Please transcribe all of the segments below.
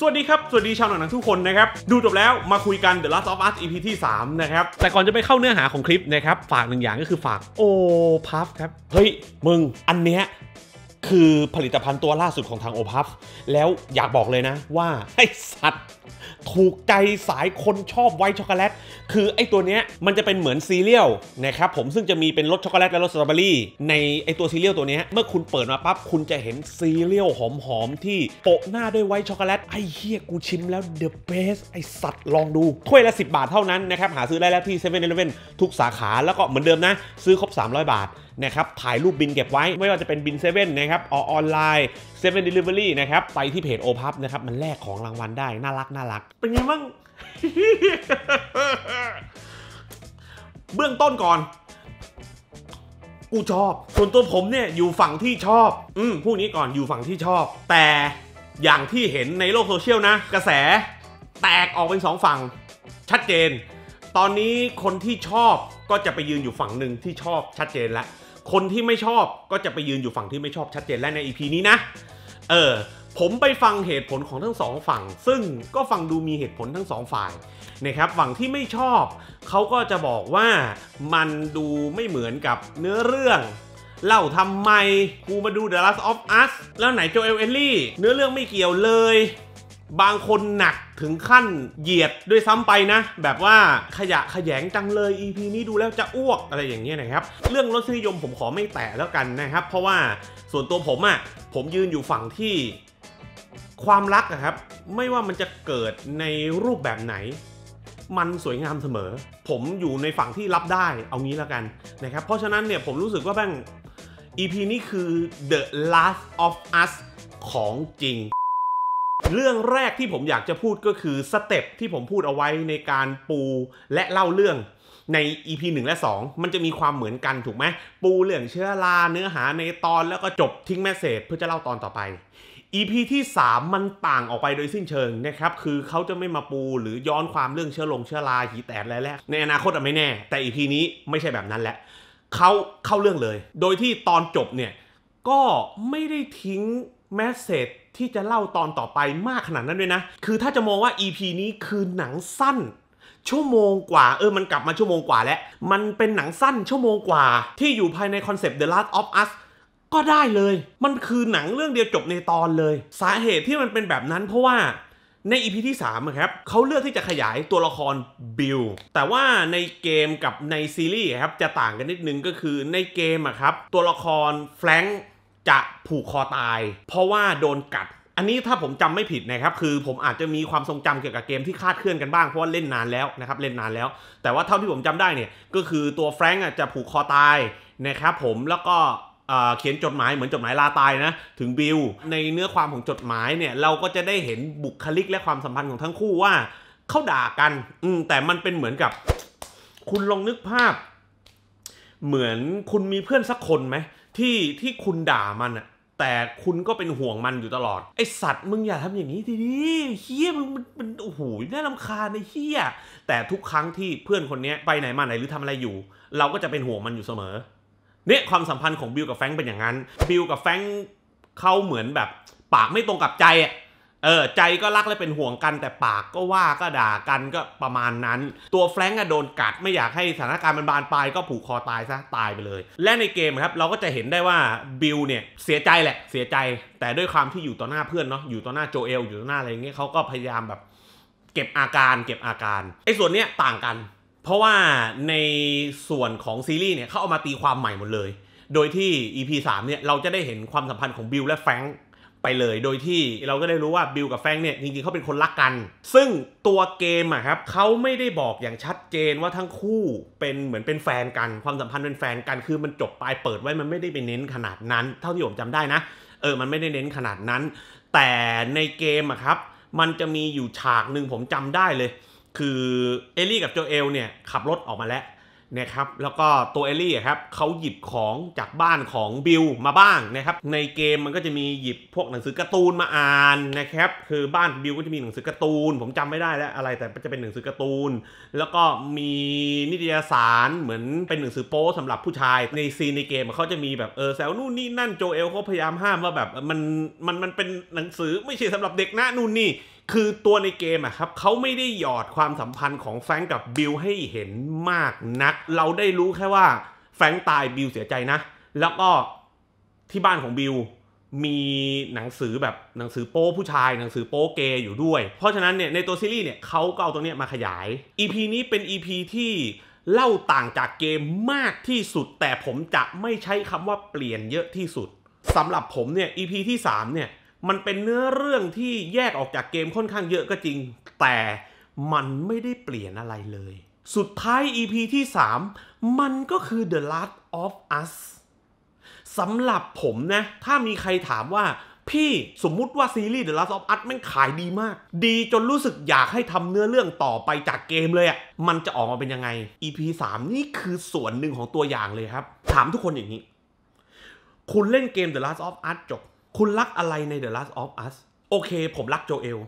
สวัสดีครับ สวัสดีชาวหนังทุกคนนะครับ ดูจบแล้วมาคุยกัน The Last of Us EP ที่ 3 นะครับ แต่ก่อนจะไปเข้าเนื้อหาของคลิปนะครับ ฝากหนึ่งอย่างก็คือฝากโอพัฟครับ เฮ้ย มึง อันเนี้ยคือผลิตภัณฑ์ตัวล่าสุดของทางโอพัฟแล้วอยากบอกเลยนะว่าไอสัตว์ ถูกใจสายคนชอบไวช็อกโกแลตคือไอตัวเนี้ยมันจะเป็นเหมือนซีเรียลนะครับ ผมซึ่งจะมีเป็นรสช็อกโกแลต และรสสตรอเบอรี่ ในไอตัวซีเรียลตัวเนี้ยเมื่อคุณเปิดมาปั๊บ คุณจะเห็นซีเรียลหอมๆ ที่โปะหน้าด้วยไวช็อกโกแลตไอเฮียกูชิมแล้วเดอะเบสไอสัตว์ลองดูถ้วยละ 10 บาทเท่านั้นนะครับหาซื้อได้แล้วที่เซเว่นอีเลฟเว่นทุกสาขาแล้วก็เหมือนเดิมนะซื้อครบ300 บาทนะครับ ถ่ายรูปบินเก็บไว้ไม่ว่าจะเป็นบินเซเว่นนะครับ อออนไลน์เซเว่นเดลิเวอรี่นะครับ ไปที่เพจโอพับนะครับ มันแลกของรางวัลได้น่ารักน่ารัก เป็นไงบ้างเบื้องต้นก่อน กูชอบส่วนตัวผมเนี่ย อยู่ฝั่งที่ชอบ อืมพวกนี้ก่อนอยู่ฝั่งที่ชอบ แต่อย่างที่เห็นในโลกโซเชียลนะ กระแสแตกออกเป็นสองฝั่งชัดเจน ตอนนี้คนที่ชอบก็จะไปยืนอยู่ฝั่งหนึ่งที่ชอบชัดเจนแล้วคนที่ไม่ชอบก็จะไปยืนอยู่ฝั่งที่ไม่ชอบชัดเจนและในอีพีนี้นะ เออ ผมไปฟังเหตุผลของทั้งสองฝั่ง ซึ่งก็ฟังดูมีเหตุผลทั้งสองฝ่ายนะครับ ฝั่งที่ไม่ชอบ เขาก็จะบอกว่ามันดูไม่เหมือนกับเนื้อเรื่องเล่าทำไม กูมาดู The Last of Us แล้วไหนโจเอลเอลลี่เนื้อเรื่องไม่เกี่ยวเลยบางคนหนักถึงขั้นเหยียดด้วยซ้ำไปนะ แบบว่าขยะขยงจังเลย EP นี้ดูแล้วจะอ้วกอะไรอย่างเงี้ยนะครับ เรื่องรสนิยมผมขอไม่แตะแล้วกันนะครับ เพราะว่าส่วนตัวผมอะ่ะผมยืนอยู่ฝั่งที่ความรักนะครับ ไม่ว่ามันจะเกิดในรูปแบบไหน มันสวยงามเสมอ ผมอยู่ในฝั่งที่รับได้เอางี้แล้วกันนะครับเพราะฉะนั้นเนี่ยผมรู้สึกว่าแบง EP นี้คือ The Last of Us ของจริงเรื่องแรกที่ผมอยากจะพูดก็คือสเต็ปที่ผมพูดเอาไว้ในการปูและเล่าเรื่องใน EP 1และ2 มันจะมีความเหมือนกันถูกไหมปูเรื่องเชื้อราเนื้อหาในตอนแล้วก็จบ ทิ้งแมสเซจเพื่อจะเล่าตอนต่อไป EP ที่ 3 มันต่างออกไปโดยสิ้นเชิงนะครับคือเขาจะไม่มาปูหรือย้อนความเรื่องเชื้อลง เชื้อราหีแตกอะไรแล้วในอนาคตไม่แน่ แต่ EP นี้ไม่ใช่แบบนั้นแหละเขาเข้าเรื่องเลย โดยที่ตอนจบเนี่ยก็ไม่ได้ทิ้งแมสเซจที่จะเล่าตอนต่อไปมากขนาดนั้นด้วยนะ คือถ้าจะมองว่า EP นี้คือหนังสั้น ชั่วโมงกว่าเออมันกลับมาชั่วโมงกว่าแล้ว มันเป็นหนังสั้น ชั่วโมงกว่าที่อยู่ภายในคอนเซปต์ The Last of Us ก็ได้เลย มันคือหนังเรื่องเดียวจบในตอนเลย สาเหตุที่มันเป็นแบบนั้นเพราะว่าใน EP ที่3ครับเขาเลือกที่จะขยายตัวละครบิลแต่ว่าในเกมกับในซีรีส์ครับจะต่างกันนิดนึงก็คือในเกมครับตัวละครแฟรงค์จะผูกคอตาย เพราะว่าโดนกัด อันนี้ถ้าผมจำไม่ผิดนะครับ คือผมอาจจะมีความทรงจำเกี่ยวกับเกม ที่คาดเคลื่อนกันบ้างเพราะว่าเล่นนานแล้วนะครับ เล่นนานแล้ว แต่ว่าเท่าที่ผมจำได้เนี่ย ก็คือตัวแฟรงก์จะผูกคอตายนะครับผมแล้วก็เขียนจดหมายเหมือนจดหมายลาตายนะ ถึงบิลในเนื้อความของจดหมายเนี่ย เราก็จะได้เห็นบุคลิก และความสัมพันธ์ของทั้งคู่ว่าเขาด่ากันอืแต่มันเป็นเหมือนกับ คุณลองนึกภาพ เหมือนคุณมีเพื่อนสักคนไหมที่ ที่คุณด่ามันอะแต่คุณก็เป็นห่วงมันอยู่ตลอด ไอสัตว์มึงอย่าทำอย่างนี้ดิเฮียมึงมันโอ้โหน่าลำคาญไอเฮียแต่ทุกครั้งที่เพื่อนคนนี้ไปไหนมาไหนหรือทำอะไรอยู่ เราก็จะเป็นห่วงมันอยู่เสมอเนี่ยความสัมพันธ์ของบิลกับแฟงเป็นอย่างนั้นบิลกับแฟงเขาเหมือนแบบปากไม่ตรงกับใจอะเออใจก็รักและเป็นห่วงกันแต่ปากก็ว่าก็ด่ากันก็ประมาณนั้น ตัวแฟรงก์โดนกัด ไม่อยากให้สถานการณ์มันบานปลายก็ผูกคอตายซะตายไปเลย และในเกมครับเราก็จะเห็นได้ว่าบิลเนี่ยเสียใจแหละเสียใจแต่ด้วยความที่อยู่ต่อหน้าเพื่อนเนาะอยู่ต่อหน้าโจเอลอยู่ต่อหน้าอะไรเงี้ยเขาก็พยายามแบบ เก็บอาการเก็บอาการไอ้ส่วนเนี้ยต่างกัน เพราะว่าในส่วนของซีรีส์เนี่ยเขาเอามาตีความใหม่หมดเลย โดยที่ EP 3เนี่ยเราจะได้เห็นความสัมพันธ์ของบิลและแฟรงก์ไปเลยโดยที่เราก็ได้รู้ว่าบิลกับแฟงเนี่ยจริงๆเขาเป็นคนรักกันซึ่งตัวเกมอะครับเขาไม่ได้บอกอย่างชัดเจนว่าทั้งคู่เป็นเหมือนเป็นแฟนกันความสัมพันธ์เป็นแฟนกันคือมันจบปลายเปิดไว้มันไม่ได้ไปเน้นขนาดนั้น เท่าที่ผมจำได้นะเออมันไม่ได้เน้นขนาดนั้น แต่ในเกมอะครับมันจะมีอยู่ฉากหนึ่งผมจำได้เลย คือเอลลี่กับโจเอลเนี่ยขับรถออกมาแล้วนะครับ แล้วก็ตัวเอลลี่ครับเขาหยิบของจากบ้านของบิลมาบ้างนะครับในเกมมันก็จะมีหยิบพวกหนังสือการ์ตูนมาอ่านนะครับคือบ้านบิลก็จะมีหนังสือการ์ตูน ผมจำไม่ได้แล้วอะไร แต่จะเป็นหนังสือการ์ตูนแล้วก็มีนิตยสารเหมือนเป็นหนังสือโป๊สำหรับผู้ชาย ในซีในเกมเขาจะมีแบบเออแซวนู่นนี่นั่นโจเอลเขาพยายามห้ามว่าแบบมันมันมันเป็นหนังสือไม่ใช่สำหรับเด็กนะนู่นนี่คือตัวในเกมอะครับเขาไม่ได้หยอดความสัมพันธ์ของแฟงกับบิลให้เห็นมากนัก เราได้รู้แค่ว่าแฟงตายบิลเสียใจนะ แล้วก็ที่บ้านของบิลมีหนังสือแบบหนังสือโป้ผู้ชาย หนังสือโป้เกย์อยู่ด้วยเพราะฉะนั้นเนี่ยในตัวซีรีส์เนี่ยเขาก็เอาตัวเนี้ยมาขยาย EP นี้เป็น EP ที่เล่าต่างจากเกมมากที่สุดแต่ผมจะไม่ใช้คำว่าเปลี่ยนเยอะที่สุดสำหรับผมเนี่ย EP ที่3เนี่ยมันเป็นเนื้อเรื่องที่แยกออกจากเกมค่อนข้างเยอะก็จริง แต่มันไม่ได้เปลี่ยนอะไรเลย สุดท้าย EP ที่ 3 มันก็คือ The Last of Us สำหรับผมนะ ถ้ามีใครถามว่าพี่สมมุติว่าซีรีส์ The Last of Us มันขายดีมาก ดีจนรู้สึกอยากให้ทำเนื้อเรื่องต่อไปจากเกมเลยอะ่ะมันจะออกมาเป็นยังไง EP 3 นี่คือส่วนหนึ่งของตัวอย่างเลยครับ ถามทุกคนอย่างนี้ คุณเล่นเกม The Last of Us จบคุณรักอะไรใน The Last of Us โอเค ผมรักโจเอล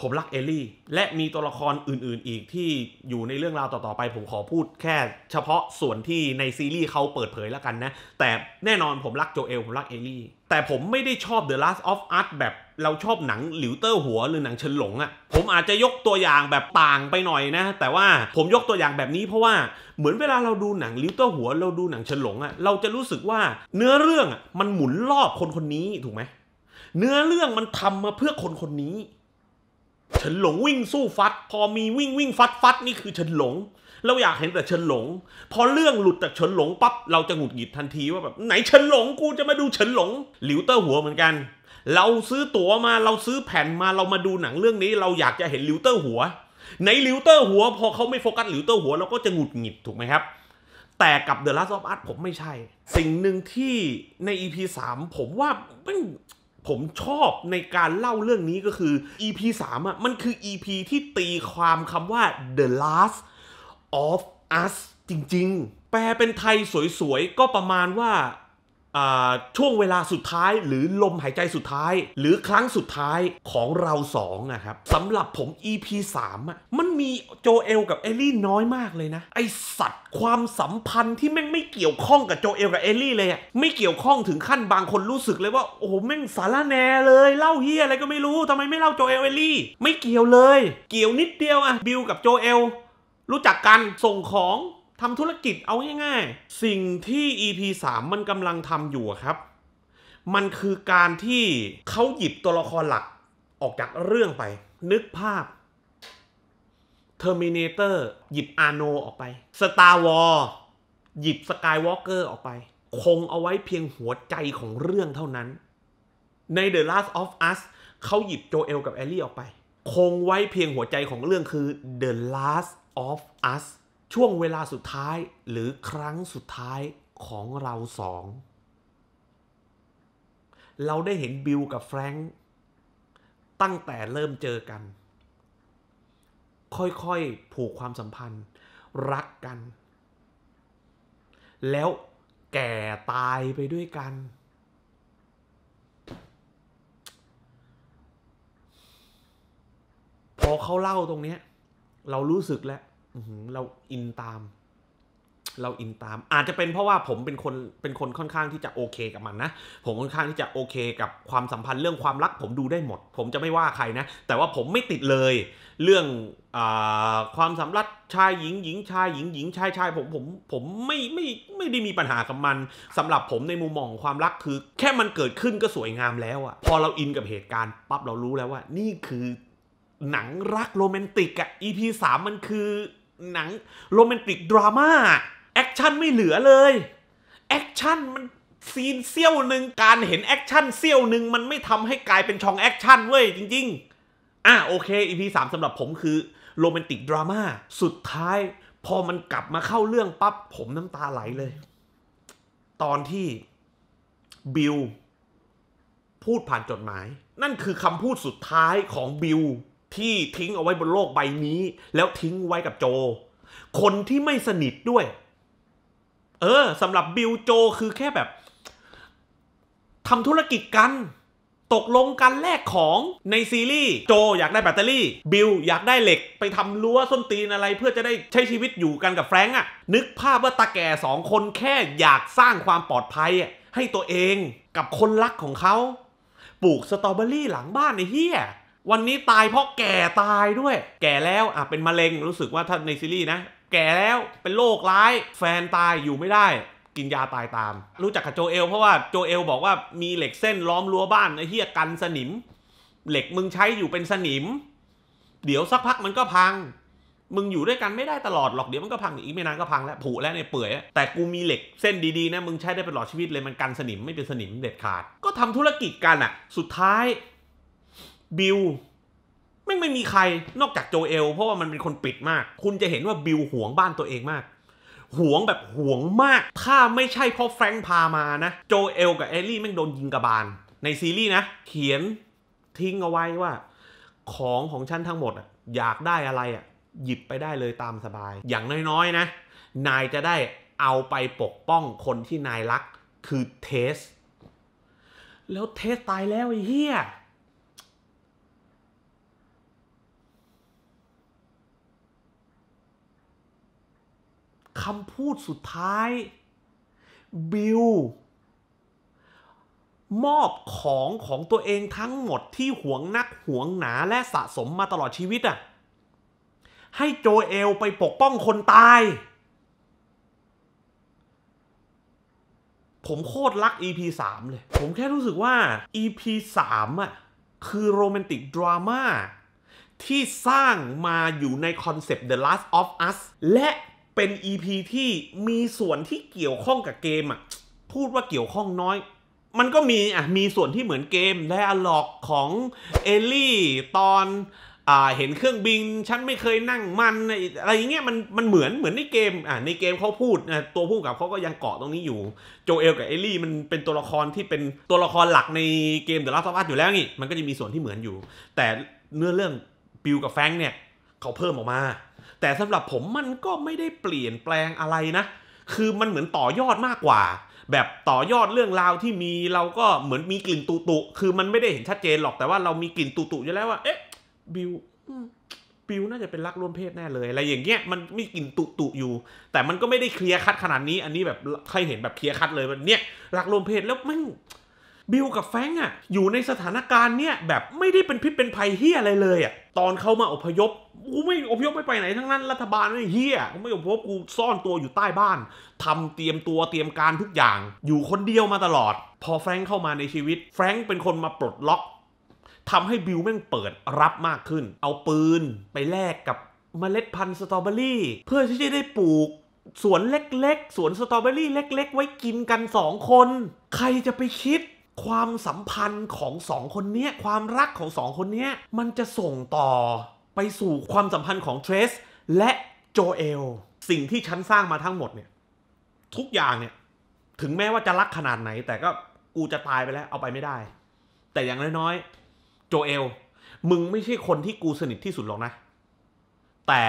ผมรักเอลลี่ และมีตัวละครอื่น ๆ อีกที่อยู่ในเรื่องราวต่อๆไป ผมขอพูดแค่เฉพาะส่วนที่ในซีรีส์เขาเปิดเผยแล้วกันนะ แต่แน่นอนผมรักโจเอลผมรักเอลลี่ แต่ผมไม่ได้ชอบ The Last of Us แบบเราชอบหนังหลิวเตอร์หัวหรือหนังเฉินหลงอะ่ะ ผมอาจจะยกตัวอย่างแบบต่างไปหน่อยนะ แต่ว่าผมยกตัวอย่างแบบนี้เพราะว่าเหมือนเวลาเราดูหนังลิวเตอร์หัวเราดูหนังเฉินหลงอะ่ะเราจะรู้สึกว่าเนื้อเรื่องอะ่ะมันหมุนรอบคนคนนี้ถูกไหมเนื้อเรื่องมันทำมาเพื่อคนคนนี้เฉินหลงวิ่งสู้ฟัดพอมีวิ่งวิ่งฟัดฟัดนี่คือเฉินหลง เราอยากเห็นแต่เฉินหลง พอเรื่องหลุดจากเฉินหลงปั๊บเราจะหงุดหงิดทันทีว่าแบบไหนเฉินหลงกูจะมาดูเฉินหลงหลิวเตอร์หัวเหมือนกัน เราซื้อตั๋วมาเราซื้อแผ่นมาเรามาดูหนังเรื่องนี้ เราอยากจะเห็นหลิวเตอร์หัวในหลิวเตอร์หัว พอเขาไม่โฟกัสหลิวเตอร์หัวเราก็จะหงุดหงิดถูกไหมครับแต่กับ The Last of Us ผมไม่ใช่สิ่งหนึ่งที่ใน EP 3ผมว่ามันผมชอบในการเล่าเรื่องนี้ก็คือ EP 3อ่ะมันคือ EP ที่ตีความคำว่า the last of us จริง ๆ แปลเป็นไทยสวย ๆ ก็ประมาณว่าช่วงเวลาสุดท้ายหรือลมหายใจสุดท้าย หรือครั้งสุดท้ายของเราสองนะครับสำหรับผม EP 3อ่ะมันมีโจเอลกับเอลลี่น้อยมากเลยนะ ไอสัตว์ความสัมพันธ์ที่แม่งไม่เกี่ยวข้องกับโจเอลกับเอลลี่เลยอ่ะไม่เกี่ยวข้องถึงขั้นบางคนรู้สึกเลยว่า โอ้โหแม่งสาระแนเลย เล่าเฮียอะไรก็ไม่รู้ทำไมไม่เล่าโจเอลเอลลี่ ไม่เกี่ยวเลย เกี่ยวนิดเดียวอ่ะบิลกับโจเอลรู้จักกันส่งของทำธุรกิจเอาง่าย ๆ สิ่งที่ EP 3 มันกำลังทำอยู่ครับ มันคือการที่เขาหยิบตัวละครหลักออกจากเรื่องไป นึกภาพ Terminator หยิบอาโนออกไป Star Wars หยิบ Skywalker ออกไป คงเอาไว้เพียงหัวใจของเรื่องเท่านั้น ใน The Last of Us เขาหยิบโจเอลกับแอลลี่ออกไป คงไว้เพียงหัวใจของเรื่องคือ The Last of Us ช่วงเวลาสุดท้ายหรือครั้งสุดท้ายของเราสอง เราได้เห็น บิลกับ แฟรงค์ตั้งแต่เริ่มเจอกัน ค่อยๆผูกความสัมพันธ์ รักกัน แล้วแก่ตายไปด้วยกัน พอเขาเล่าตรงนี้ เรารู้สึกแล้วเราอินตาม เราอินตาม อาจจะเป็นเพราะว่าผมเป็นคนเป็นคนค่อนข้างที่จะโอเคกับมันนะ ผมค่อนข้างที่จะโอเค กับความสัมพันธ์เรื่องความรัก ผมดูได้หมด ผมจะไม่ว่าใครนะแต่ว่าผมไม่ติดเลย เรื่องอความสัมรักชายหญิงหญิงชายหญิงหญิงชายชายผมผมผมไม่ไม่ไม่ได้มีปัญหากับมัน สำหรับผมในมุมมองความรักคือ แค่มันเกิดขึ้นก็สวยงามแล้วอะพอเราอินกับเหตุการณ์ปั๊บเรารู้แล้วว่า นี่คือ หนังรักโรแมนติกอะ EP สามมันคือหนังโรแมนติกดราม่าแอคชั่นไม่เหลือเลย แอคชั่นมัน ซีนเซี่ยวหนึ่งการเห็นแอคชั่นเซี่ยวหนึ่งมันไม่ทำให้กลายเป็นช่องแอคชั่นเว้ย จริง ๆ อ่ะ โอเคอีพีสามสำหรับผมคือโรแมนติกดราม่าสุดท้าย พอมันกลับมาเข้าเรื่องปั๊บผมน้ำตาไหลเลย ตอนที่บิลพูดผ่านจดหมาย นั่นคือคำพูดสุดท้ายของบิลที่ทิ้งเอาไว้บนโลกใบนี้ แล้วทิ้งไว้กับโจ คนที่ไม่สนิทด้วย เออสำหรับบิลโจ คือแค่แบบทำธุรกิจกัน ตกลงกันแลกของในซีรีส์โจอยากได้แบตเตอรี่บิล อยากได้เหล็ก ไปทำรั้วส้นตีนอะไร เพื่อจะได้ใช้ชีวิตอยู่กันกับแฟรงก์อะนึกภาพว่าตาแก่สองคนแค่อยากสร้างความปลอดภัยให้ตัวเองกับคนรักของเขาปลูกสตรอเบอรี่หลังบ้านในเฮียวันนี้ตายเพราะแก่ตายด้วย แก่แล้วอ่ะเป็น มะเร็งรู้สึกว่าถ้าในซีรีส์นะ แก่แล้วเป็นโรคร้าย แฟนตายอยู่ไม่ได้ กินยาตายตาม รู้จักกับโจเอลเพราะว่าโจเอลบอกว่ามีเหล็กเส้นล้อมรั้วบ้านไอ้เฮียกันสนิม เหล็กมึงใช้อยู่เป็นสนิม เดี๋ยวสักพักมันก็พัง มึงอยู่ด้วยกันไม่ได้ตลอดหรอกเดี๋ยวมันก็พัง อีกไม่นานก็พังแล้วผุแล้วเนี่ยเปื่อยแต่กูมีเหล็กเส้นดีๆนะมึงใช้ได้ตลอดชีวิตเลยมันกันสนิมไม่เป็นสนิมเด็ดขาดก็ทำธุรกิจกันอะสุดท้ายบิลไม่ไม่มีใครนอกจากโจเอลเพราะว่ามันเป็นคนปิดมาก คุณจะเห็นว่าบิลห่วงบ้านตัวเองมากห่วงแบบห่วงมาก ถ้าไม่ใช่เพราะแฟรงค์พามานะโจเอลกับเอลลี่แม่งโดนยิงกระบาลในซีรีส์นะเขียนทิ้งเอาไว้ว่า ของของฉันทั้งหมดอยากได้อะไรอ่ะ หยิบไปได้เลยตามสบาย อย่างน้อยๆนะ นายจะได้เอาไปปกป้องคนที่นายรักคือเทส แล้วเทสตายแล้วไอ้เหี้ยคำพูดสุดท้าย บิล มอบของของตัวเองทั้งหมดที่หวงนักหวงหนาและสะสมมาตลอดชีวิตอะ่ะให้โจเอลไปปกป้องคนตาย ผมโคตรรัก EP 3เลยผมแค่รู้สึกว่า EP 3อ่ะคือโรแมนติกดราม่าที่สร้างมาอยู่ในคอนเซปต์ The Last of Us และเป็น EP ีที่มีส่วนที่เกี่ยวข้องกับเกมอ่ะ พูดว่าเกี่ยวข้องน้อย มันก็มีอ่ะ มีส่วนที่เหมือนเกมและอลอกของเอลลี่ตอนอ่าเห็นเครื่องบินฉันไม่เคยนั่งมันอะไรอย่างเงี้ยมันมันเหมือนเหมือนในเกมอ่ะในเกมเขาพูดนะตัวผู้กับเขาก็ยังเกาะตรงนี้อยู่ โจเอลกับเอลลี่มันเป็นตัวละครที่เป็นตัวละครหลักในเกมเดอะลาสต์ออฟอัอยู่แล้วนี่มันก็จะมีส่วนที่เหมือนอยู่ แต่เนื้อเรื่องบิลกับแฟงเนี่ยเขาเพิ่มออกมาแต่สำหรับผมมันก็ไม่ได้เปลี่ยนแปลงอะไรนะ คือมันเหมือนต่อยอดมากกว่า แบบต่อยอดเรื่องราวที่มีเราก็เหมือนมีกลิ่นตุตุ คือมันไม่ได้เห็นชัดเจนหรอก แต่ว่าเรามีกลิ่นตุตุอยู่แล้วว่าเอ๊ะ บิวบิวน่าจะเป็นรักร่วมเพศแน่เลยอะไรอย่างเงี้ย มันมีกลิ่นตุตุอยู่ แต่มันก็ไม่ได้เคลียร์คัดขนาดนี้ อันนี้แบบใครเห็นแบบเคลียร์คัดเลยแบบเนี้ยรักร่วมเพศแล้วมันบิลกับแฟงอะอยู่ในสถานการณ์เนี่ยแบบไม่ได้เป็นพิษเป็นภัยเฮียอะไรเลยอะตอนเขามาอพยพกูไม่อพยพไม่ไปไหนทั้งนั้นรัฐบาลไม่เฮียกูไม่อพยพกูซ่อนตัวอยู่ใต้บ้าน ทำเตรียมตัวเตรียมการทุกอย่าง อยู่คนเดียวมาตลอด พอแฟงเข้ามาในชีวิต แฟงเป็นคนมาปลดล็อกทำให้บิลแม่งเปิดรับมากขึ้น เอาปืนไปแลกกับเมล็ดพันธุ์สตรอเบอรี่ เพื่อที่จะได้ปลูกสวนเล็กๆสวนสตรอเบอรี่เล็ก ๆ ไว้กินกันสองคน ใครจะไปคิดความสัมพันธ์ของสองคนนี้ความรักของสองคนนี้มันจะส่งต่อไปสู่ความสัมพันธ์ของเทรส และโจเอลสิ่งที่ฉันสร้างมาทั้งหมดเนี่ย ทุกอย่างเนี่ย ถึงแม้ว่าจะรักขนาดไหน แต่ก็กูจะตายไปแล้วเอาไปไม่ได้ แต่อย่างน้อยๆโจเอลมึงไม่ใช่คนที่กูสนิทที่สุดหรอกนะแต่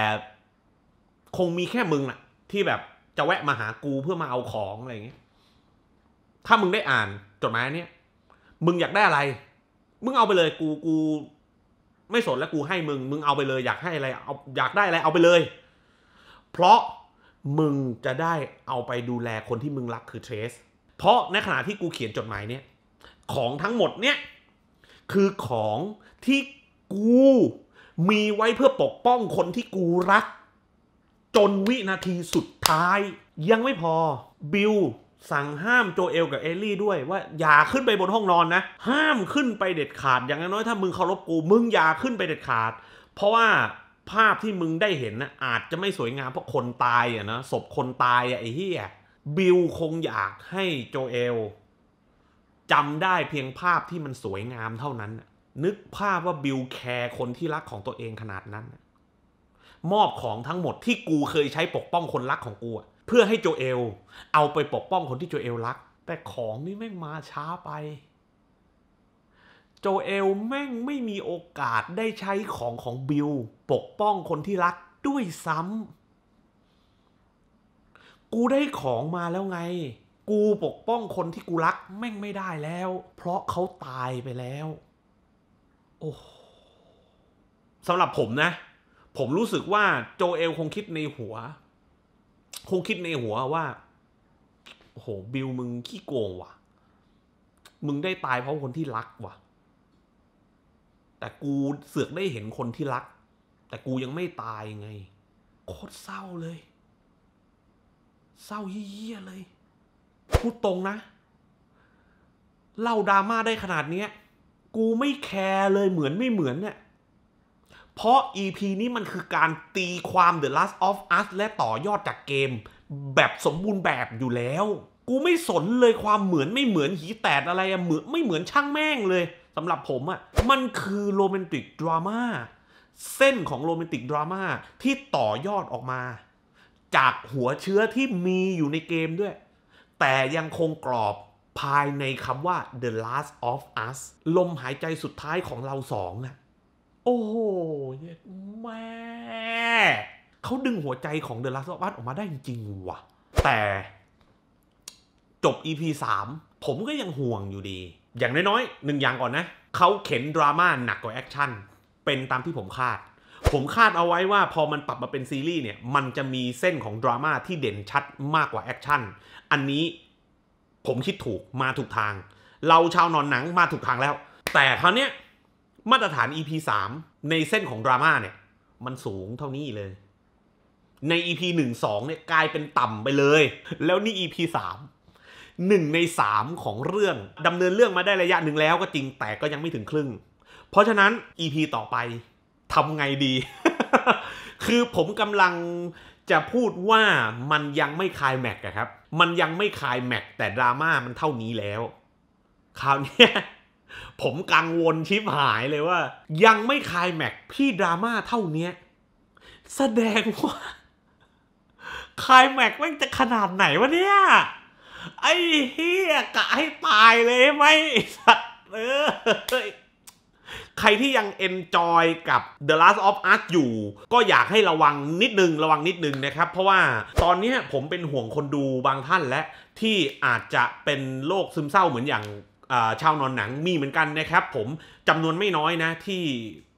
คงมีแค่มึงน่ะ ที่แบบจะแวะมาหากูเพื่อมาเอาของอะไรอย่างเงี้ยถ้ามึงได้อ่านจดหมายเนี้ยมึงอยากได้อะไร มึงเอาไปเลยกูกู ไม่สนแล้วกูให้มึง มึงเอาไปเลยอยากให้อะไรเอาอยากได้อะไรเอาไปเลย เพราะมึงจะได้เอาไปดูแลคนที่มึงรักคือเทรสเพราะในขณะที่กูเขียนจดหมายเนี่ยของทั้งหมดเนี่ยคือของที่กู มีไว้เพื่อปกป้องคนที่กูรัก จนวินาทีสุดท้ายยังไม่พอบิลสั่งห้ามโจเอล กับเอลลี่ด้วยว่าอย่าขึ้นไปบนห้องนอนนะห้ามขึ้นไปเด็ดขาด อย่างน้อยถ้ามึงเคารพกูมึงอย่าขึ้นไปเด็ดขาด เพราะว่าภาพที่มึงได้เห็นนะอาจจะไม่สวยงาม เพราะคนตายอ่ะนะศพคนตายอะไอ้เหี้ยบิลคงอยากให้โจเอลจำได้เพียงภาพที่มันสวยงามเท่านั้นนึกภาพว่าบิลแคร์คนที่รักของตัวเองขนาดนั้นมอบของทั้งหมดที่กูเคยใช้ปกป้องคนรักของกูอะเพื่อให้โจเอลเอาไปปกป้องคนที่โจเอลรัก แต่ของนี่แม่งมาช้าไป โจเอลแม่งไม่มีโอกาสได้ใช้ของของบิล ปกป้องคนที่รักด้วยซ้ำ กูได้ของมาแล้วไง กูปกป้องคนที่กูรักแม่งไม่ได้แล้ว เพราะเขาตายไปแล้ว โอ้สำหรับผมนะ ผมรู้สึกว่าโจเอลคงคิดในหัวคงคิดในหัวว่า โอ้โห บิล มึงขี้โกงว่ะ มึงได้ตายเพราะคนที่รักว่ะ แต่กูเสือกได้เห็นคนที่รัก แต่กูยังไม่ตายไง โคตรเศร้าเลย เศร้าเยี่ยเลย พูดตรงนะ เล่าดราม่าได้ขนาดเนี้ย กูไม่แคร์เลยเหมือนไม่เหมือนเนี่ยเพราะ EP นี้มันคือการตีความ The Last of Us และต่อยอดจากเกม แบบสมบูรณ์แบบอยู่แล้ว กูไม่สนเลยความเหมือนไม่เหมือนหีแตดอะไรอะเหมือนไม่เหมือนช่างแม่งเลยสำหรับผมอะมันคือโรแมนติกดราม่าเส้นของโรแมนติกดราม่าที่ต่อยอดออกมา จากหัวเชื้อที่มีอยู่ในเกมด้วย แต่ยังคงกรอบภายในคำว่า The Last of Us ลมหายใจสุดท้ายของเราสองอะโอ้โหแม่เขาดึงหัวใจของเดลัสวัตออกมาได้จริงว่ะ แต่จบ EP 3 ผมก็ยังห่วงอยู่ดี อย่างน้อยๆหนึ่งอย่างก่อนนะ เขาเข็นดราม่าหนักกว่าแอคชั่นเป็นตามที่ผมคาด ผมคาดเอาไว้ว่าพอมันปรับมาเป็นซีรีส์เนี่ย มันจะมีเส้นของดราม่าที่เด่นชัดมากกว่าแอคชั่นอันนี้ผมคิดถูกมาถูกทาง เราชาวนอนหนังมาถูกทางแล้ว แต่คราวเนี้ยมาตรฐาน EP สามในเส้นของดราม่าเนี่ย มันสูงเท่านี้เลย ใน EP หนึ่งสองเนี่ยกลายเป็นต่ำไปเลย แล้วนี่ EP สาม หนึ่งในสามของเรื่องดำเนินเรื่องมาได้ระยะหนึ่งแล้ว ก็จริงแต่ก็ยังไม่ถึงครึ่ง เพราะฉะนั้น EP ต่อไปทำไงดี คือผมกำลังจะพูดว่ามันยังไม่คลายแม็กครับมันยังไม่คลายแม็กแต่ดราม่ามันเท่านี้แล้วคราวนี้ผมกังวลชิบหายเลยว่า ยังไม่คายแม็กพี่ดราม่าเท่านี้แสดงว่าคายแม็กแม่งจะขนาดไหนวะเนี่ยไอ้เฮียกะให้ตายเลยไหมสัตว์เออใครที่ยังเอนจอยกับ The Last of Us อยู่ ก็อยากให้ระวังนิดนึงระวังนิดนึงนะครับ เพราะว่าตอนนี้ผมเป็นห่วงคนดูบางท่านและ ที่อาจจะเป็นโรคซึมเศร้าเหมือนอย่างชาวนอนหนังมีเหมือนกันนะครับ ผมจำนวนไม่น้อยนะที่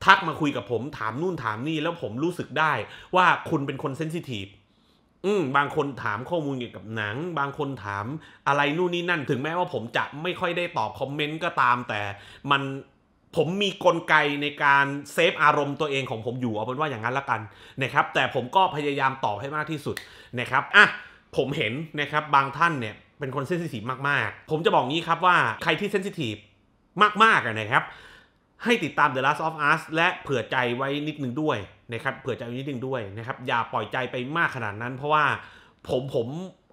ทักมาคุยกับผมถามนู่นถามนี่แล้วผมรู้สึกได้ว่าคุณเป็นคนเซนซิทีฟอืมบางคนถามข้อมูลเกี่ยวกับหนัง บางคนถามอะไรนู่นนี่นั่น ถึงแม้ว่าผมจะไม่ค่อยได้ตอบคอมเมนต์ก็ตาม แต่มันผมมีกลไกในการเซฟอารมณ์ตัวเองของผมอยู่เอาเป็นว่าอย่างนั้นละกันนะครับแต่ผมก็พยายามตอบให้มากที่สุดนะครับอ่ะผมเห็นนะครับบางท่านเนี่ยเป็นคนเซนซิทีฟมาก ๆ ผมจะบอกงี้ครับว่าใครที่เซนซิทีฟมากๆนะครับ ให้ติดตาม The Last of Us และเผื่อใจไว้นิดนึงด้วยนะครับเผื่อใจไว้นิดนึงด้วยนะครับ อย่าปล่อยใจไปมากขนาดนั้น เพราะว่าผมผม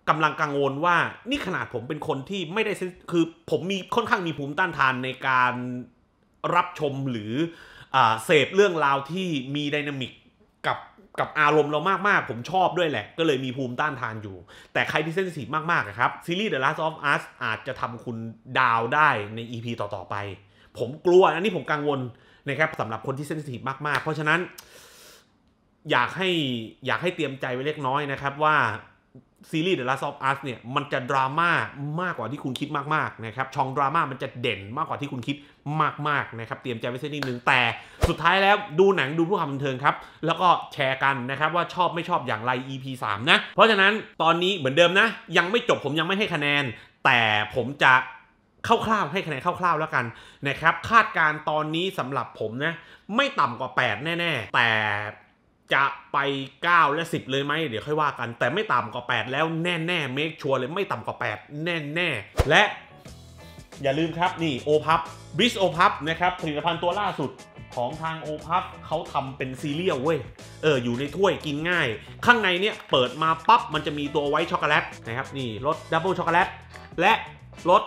กำลังกังวลว่านี่ขนาดผมเป็นคนที่ไม่ได้คือผมมีค่อนข้างมีภูมิต้านทานในการรับชมหรือเสพเรื่องราวที่มีดินามิกกับกับอารมณ์เรามาก ๆ ผมชอบด้วยแหละ ก็เลยมีภูมิต้านทานอยู่ แต่ใครที่เซนซิทีฟมากๆครับซีรีส์ The Last of Us อาจจะทำคุณดาวได้ใน EP ต่อ ๆ ไป ผมกลัวอันนี้ผมกังวลนะครับสำหรับคนที่เซนซิทีฟมากๆ เพราะฉะนั้น อยากให้อยากให้เตรียมใจไว้เล็กน้อยนะครับว่าซีรีส์ The Last of Us เนี่ยมันจะดราม่ามากกว่าที่คุณคิดมากๆนะครับช่องดราม่ามันจะเด่นมากกว่าที่คุณคิดมากๆนะครับเตรียมใจไว้สักนิดนึงแต่สุดท้ายแล้วดูหนังดูผู้คำาบันเทิงครับ แล้วก็แชร์กันนะครับว่าชอบไม่ชอบอย่างไร EP 3นะ เพราะฉะนั้นตอนนี้เหมือนเดิมนะ ยังไม่จบผมยังไม่ให้คะแนน แต่ผมจะคร่าวๆให้คะแนนคร่าวๆแล้วกันนะครับคาดการตอนนี้สำหรับผมนะไม่ต่ำกว่า8แน่ๆแต่จะไป 9 และ 10 เลยไหมเดี๋ยวค่อยว่ากันแต่ไม่ต่ำกว่า 8 แล้วแน่ๆเมคชัวร์เลยไม่ต่ำกว่า 8 แน่ๆและ อย่าลืมครับนี่โอพับบิสโอพับนะครับผลิตภัณฑ์ตัวล่าสุดของทางโอพับเขาทำเป็นซีเรียลเว้ย เออ อยู่ในถ้วยกินง่าย ข้างในเนี่ย เปิดมาปั๊บ มันจะมีตัวไวท์ช็อกโกแลตนะครับนี่รสดับเบิลช็อกโกแลตและรส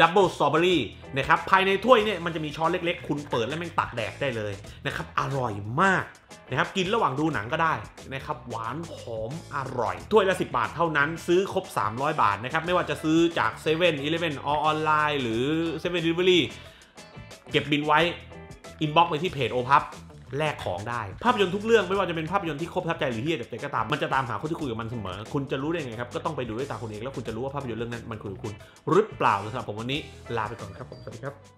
ดับเบิลสตรอเบอรี่นะครับภายในถ้วยเนี่ยมันจะมีช้อนเล็กๆคุณเปิดแล้วแม่งตักแดกได้เลยนะครับอร่อยมากนะครับกินระหว่างดูหนังก็ได้นะครับหวานหอมอร่อย ถ้วยละ 10 บาทเท่านั้นซื้อครบ 300 บาทนะครับ ไม่ว่าจะซื้อจาก7 e เ e ่ e อออนไลน์หรือ7 e เ e ่นดิล e เก็บบินไว้ อินบ็อกไปที่เพจโอพับแลกของได้ ภาพยนตร์ทุกเรื่องไม่ว่าจะเป็นภาพยนตร์ที่ครบทับใจ หรือที่แบบไหก็ตาม มันจะตามหาคนที่คุยกับมันเสมอ คุณจะรู้ได้ไงครับก็ต้องไปดูด้วยตาคุณเองแล้วคุณจะรู้ว่าภาพยนตร์เรื่องนั้นมันคุยกับคุณ หรือเปล่าสำหรับ ผมวันนี้ลาไปก่อนครับผมสวัสดีครับ